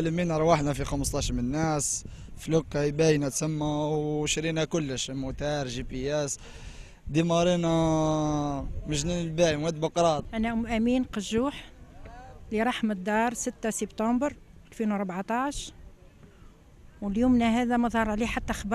لمينا رواحنا في 15 من الناس فلوكا باينه تسمى وشرينا كلش موتار جي بي اس ديمارينا مجنين الباي مواد بقرات انا ام امين قجوح لرحمة الدار 6 سبتمبر 2014 واليومنا هذا ما ظهر عليه حتى خبر